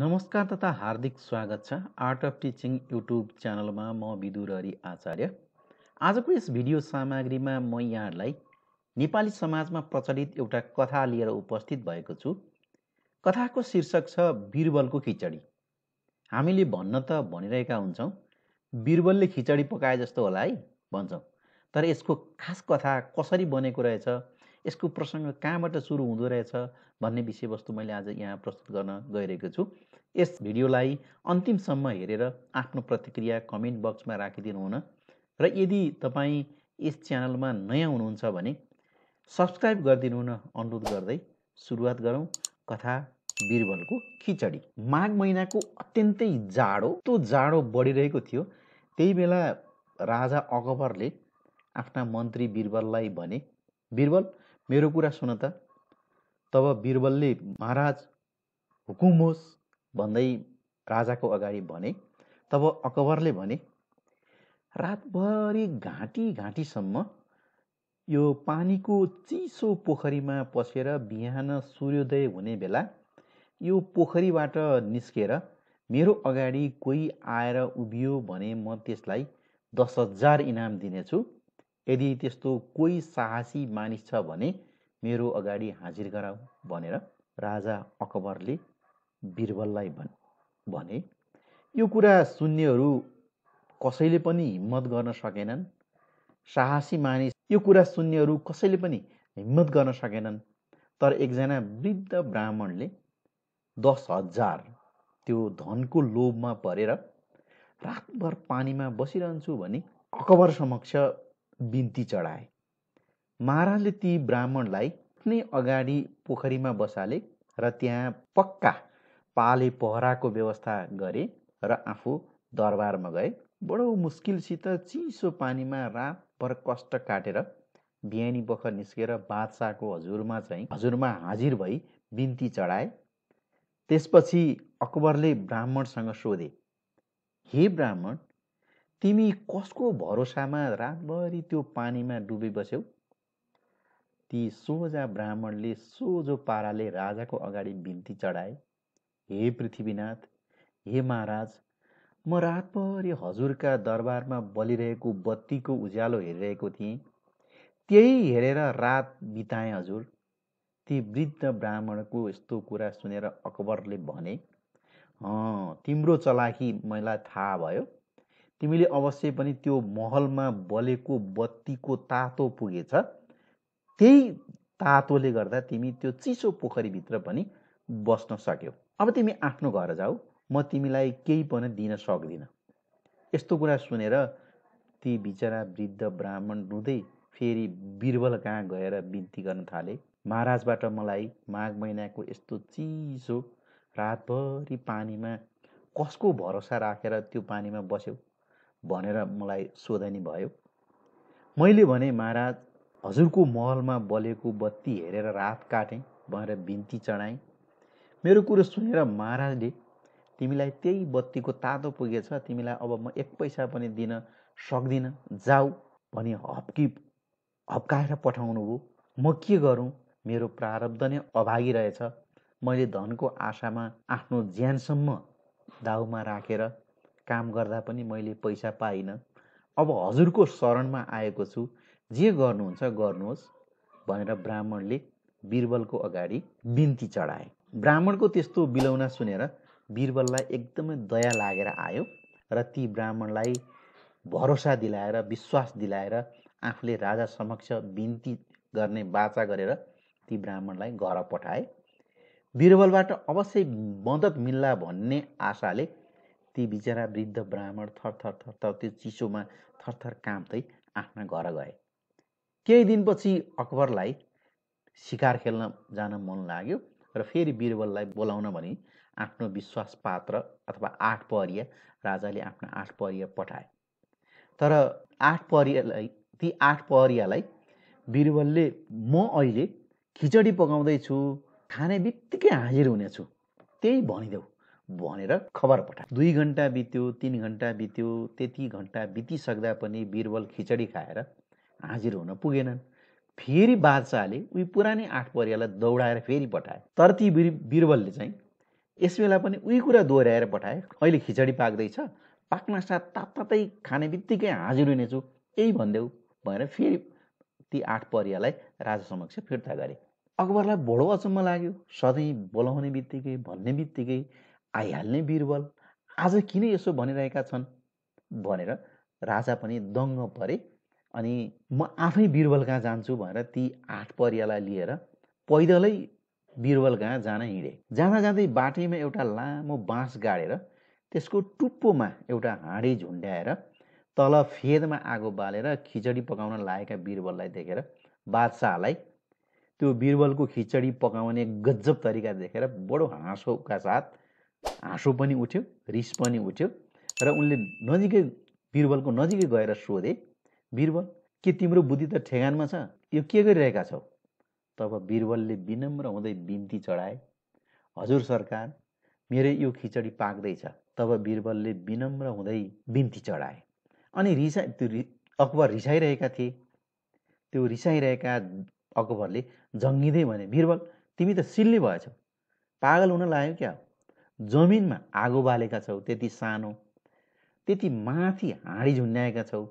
नमस्कार तथा हार्दिक स्वागत छ आर्ट अफ टिचिङ युट्युब च्यानलमा म विदुरहरी आचार्य आजको यस भिडियो सामग्रीमा म यहाँहरूलाई नेपाली समाजमा प्रचलित एउटा कथा लिएर उपस्थित भएको छु कथाको शीर्षक छ बिरबलको खिचडी हामीले भन्न त भनिरहेका हुन्छौँ बिरबलले खिचडी पकाए जस्तो होला है भन्छौँ तर यसको खास कथा कसरी बनेको रहेछ यसको प्रसङ्ग कहाँबाट सुरु हुँदो रहेछ भन्ने विषयवस्तु मैले आज यहाँ प्रस्तुत गर्न गइरहेको छु यस भिडियोलाई अन्तिमसम्म हेरेर आफ्नो प्रतिक्रिया कमेन्ट बक्समा राखिदिनुहुन र यदि तपाईँ यस च्यानलमा नयाँ हुनुहुन्छ भने सब्सक्राइब गरिदिनुहुन अनुरोध गर्दै सुरुवात गरौँ कथा बिरबलको खिचडी माघ महिनाको अत्यन्तै जाडो त्यो जाडो बढिरहेको थियो त्यही बेला राजा अकबरले आफ्ना मन्त्री बिरबललाई भने बिरबल मेरो कुरा सुन त तब बिरबलले महाराज हुकुम होस् भन्दै राजाको अगाडि भने तब अकबरले भने रातभरि घाँटी घाँटीसम्म यो पानीको चिसो पोखरीमा पसेर बिहान सूर्योदय हुने बेला यो पोखरीबाट निस्केर मेरो अगाडि कोही आएर उभियो भने म त्यसलाई दस हजार इनाम दिनेछु यदि त्यस्तो कोही साहसी मानिस छ भने मेरो अगाडि हाजिर गराऊ भनेर राजा अकबरले बिरबललाई भन् भने यो कुरा सुन्नेहरू कसैले पनि हिम्मत गर्न सकेनन् साहसी मानिस यो कुरा सुन्नेहरू कसैले पनि हिम्मत गर्न सकेनन् तर एकजना वृद्ध ब्राह्मणले दस हजार त्यो धनको लोभमा परेर रातभर पानीमा बसिरहन्छु भने अकबर समक्ष बिन्ती चढाए महाराजले ती ब्राह्मणलाई आफ्नै अगाडि पोखरीमा बसाले र त्यहाँ पक्का पाले पहराको व्यवस्था गरे र आफू दरबारमा गए बडो मुस्किलसित चिसो पानीमा रातभर कष्ट काटेर बिहानी बख निस्केर बादशाहको हजुरमा चाहिँ हजुरमा हाजिर भई बिन्ती चढाए त्यसपछि अकबरले ब्राह्मणसँग सोधे हे ब्राह्मण तिमी कसको भरोसामा रातभरि त्यो पानीमा डुबेबस्यौ बस्यौ ती सोझा ब्राह्मणले सोझो पाराले राजाको अगाडि बिन्ती चढाए हे पृथ्वीनाथ हे महाराज म रातभरि हजुरका दरबारमा बलिरहेको बत्तीको उज्यालो हेरिरहेको थिएँ त्यही हेरेर रात बिताएँ हजुर ती वृद्ध ब्राह्मणको यस्तो कुरा सुनेर अकबरले भने तिम्रो चलाखी मलाई थाहा भयो तिमीले अवश्य पनि त्यो महलमा बलेको बत्तीको तातो पुगेछ त्यही तातोले गर्दा तिमी त्यो चिसो पोखरीभित्र पनि बस्न सक्यौ अब तिमी आफ्नो घर जाऊ म तिमीलाई केही पनि दिन सक्दिनँ यस्तो कुरा सुनेर ती बिचरा वृद्ध ब्राह्मण रुँदै फेरि बिरबल कहाँ गएर बिन्ती गर्न थाले महाराजबाट मलाई माघ महिनाको यस्तो चिसो रातभरि पानीमा कसको भरोसा राखेर त्यो पानीमा बस्यौ भनेर मलाई सोधनी भयो मैले भने महाराज हजुरको महलमा बलेको बत्ती हेरेर रात काटेँ भनेर बिन्ती चढाएँ मेरो कुरो सुनेर महाराजले तिमीलाई त्यही बत्तीको तातो पुगेछ तिमीलाई अब म एक पैसा पनि दिन सक्दिनँ जाऊ भनी हप्की हप्काएर पठाउनु हो म के गरौँ मेरो प्रारब्ध नै अभागी रहेछ मैले धनको आशामा आफ्नो ज्यानसम्म दाउमा राखेर काम गर्दा पनि मैले पैसा पाइनँ अब हजुरको शरणमा आएको छु जे गर्नुहुन्छ गर्नुहोस् भनेर ब्राह्मणले बिरबलको अगाडि बिन्ती चढाए ब्राह्मणको त्यस्तो बिलौना सुनेर बिरबललाई एकदमै दया लागेर आयो र ती ब्राह्मणलाई भरोसा दिलाएर विश्वास दिलाएर आफूले राजा समक्ष बिन्ती गर्ने बाचा गरेर ती ब्राह्मणलाई घर पठाए बिरबलबाट अवश्य मद्दत मिल्ला भन्ने आशाले ती बिचरा वृद्ध ब्राह्मण थरथर थरथर त्यो चिसोमा थरथर काँप्दै आफ्ना घर गए केही दिनपछि अकबरलाई सिकार खेल्न जान मन लाग्यो र फेरि बिरबललाई बोलाउन भने आफ्नो विश्वास पात्र अथवा आठ परिया राजाले आफ्नो आठ परिया पठाए तर आठ परियालाई ती आठ परियालाई बिरबलले म अहिले खिचडी पकाउँदैछु खाने बित्तिकै हाजिर हुनेछु त्यही भनिदेऊ भनेर खबर पठाए दुई घन्टा बित्यो तिन घन्टा बित्यो त्यति घन्टा बितिसक्दा पनि बिरबल खिचडी खाएर हाजिर हुन पुगेनन् फेरि बादशाहले उही पुरानै आठ परियालाई दौडाएर फेरि पठाए तर ती बिर बिरबलले चाहिँ बेला पनि उही कुरा दोहोऱ्याएर पठाए अहिले खिचडी पाक्दैछ पाक्न साथ तात्तातै खाने बित्तिकै हाजिर हुनेछु यही भनिदेऊ भनेर फेरि ती आठ परियालाई राजा समक्ष फिर्ता गरे अकबरलाई बडो अचम्म लाग्यो सधैँ बोलाउने बित्तिकै भन्ने बित्तिकै आइहाल्ने बिरबल आज किन यसो भनिरहेका छन् भनेर राजा पनि दङ्ग परे अनि म आफै बिरबल कहाँ जान्छु भनेर ती आठ परियालाई लिएर पैदलै बिरबल कहाँ जान हिँडे जाँदा जाँदै बाटैमा एउटा लामो बाँस गाडेर त्यसको टुप्पोमा एउटा हाँडी झुन्ड्याएर तल फेदमा आगो बालेर खिचडी पकाउन लागेका बिरबललाई देखेर बादशाहलाई त्यो बिरबलको खिचडी पकाउने गजब तरिका देखेर बडो हाँसोका साथ हाँसो पनि उठ्यो रिस पनि उठ्यो र उनले नजिकै बिरबलको नजिकै गएर सोधे बिरबल के तिम्रो बुद्धि त ठेगानमा छ यो के गरिरहेका छौ तब बिरबलले विनम्र हुँदै बिन्ती चढाए हजुर सरकार मेरो यो खिचडी पाक्दैछ तब बिरबलले विनम्र हुँदै बिन्ती चढाए अनि रिसा त्यो अकबर रिसाइरहेका थिए त्यो रिसाइरहेका अकबरले जङ्गिँदै भने बिरबल तिमी त सिल्ली भएछौ पागल हुन लाग्यो क्या जमिनमा आगो बालेका छौ त्यति सानो त्यति माथि हाँडी झुन्ड्याएका छौ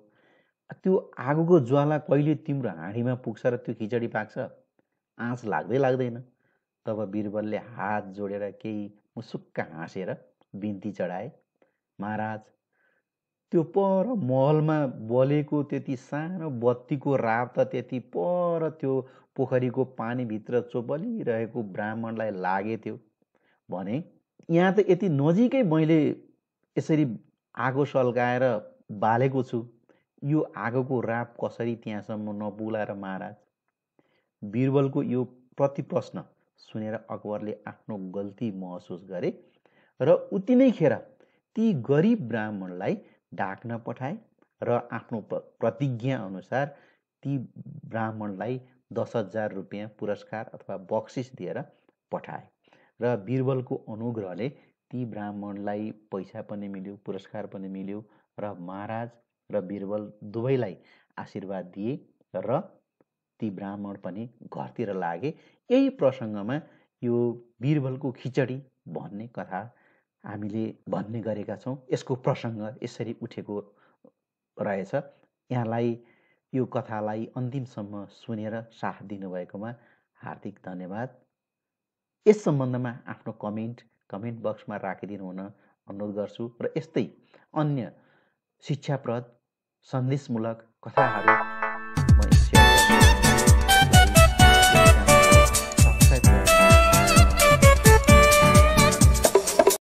त्यो आगोको ज्वाला कहिले तिम्रो हाँडीमा पुग्छ र त्यो खिचडी पाक्छ आँच लाग्दै लाग्दैन तब बिरबलले हात जोडेर केही मुसुक्क हाँसेर बिन्ती चढाए महाराज त्यो पर महलमा बलेको त्यति सानो बत्तीको राप त त्यति पर त्यो पोखरीको पानीभित्र चोपलिरहेको ब्राह्मणलाई लागे थियो भने यहाँ त यति नजिकै मैले यसरी आगो सल्काएर बालेको छु यो आगोको राप कसरी त्यहाँसम्म नबुलाएर महाराज बिरबलको यो प्रतिप्रश्न सुनेर अकबरले आफ्नो गल्ती महसुस गरे र उति नै खेर ती गरिब ब्राह्मणलाई ढाक्न पठाए र आफ्नो प्रतिज्ञा अनुसार ती ब्राह्मणलाई दस हजार रुपियाँ पुरस्कार अथवा बक्सिस दिएर पठाए र बिरबलको अनुग्रहले ती ब्राह्मणलाई पैसा पनि मिल्यो पुरस्कार पनि मिल्यो र महाराज र बिरबल दुवैलाई आशीर्वाद दिए र ती ब्राह्मण पनि घरतिर लागे यही प्रसङ्गमा यो बिरबलको खिचडी भन्ने कथा हामीले भन्ने गरेका छौँ यसको प्रसङ्ग यसरी उठेको रहेछ यहाँलाई यो कथालाई अन्तिमसम्म सुनेर साथ दिनुभएकोमा हार्दिक धन्यवाद यस सम्बन्धमा आफ्नो कमेन्ट कमेन्ट बक्समा राखिदिनु हुन अनुरोध गर्छु र यस्तै अन्य शिक्षाप्रद सन्देशमूलक कथाहरू म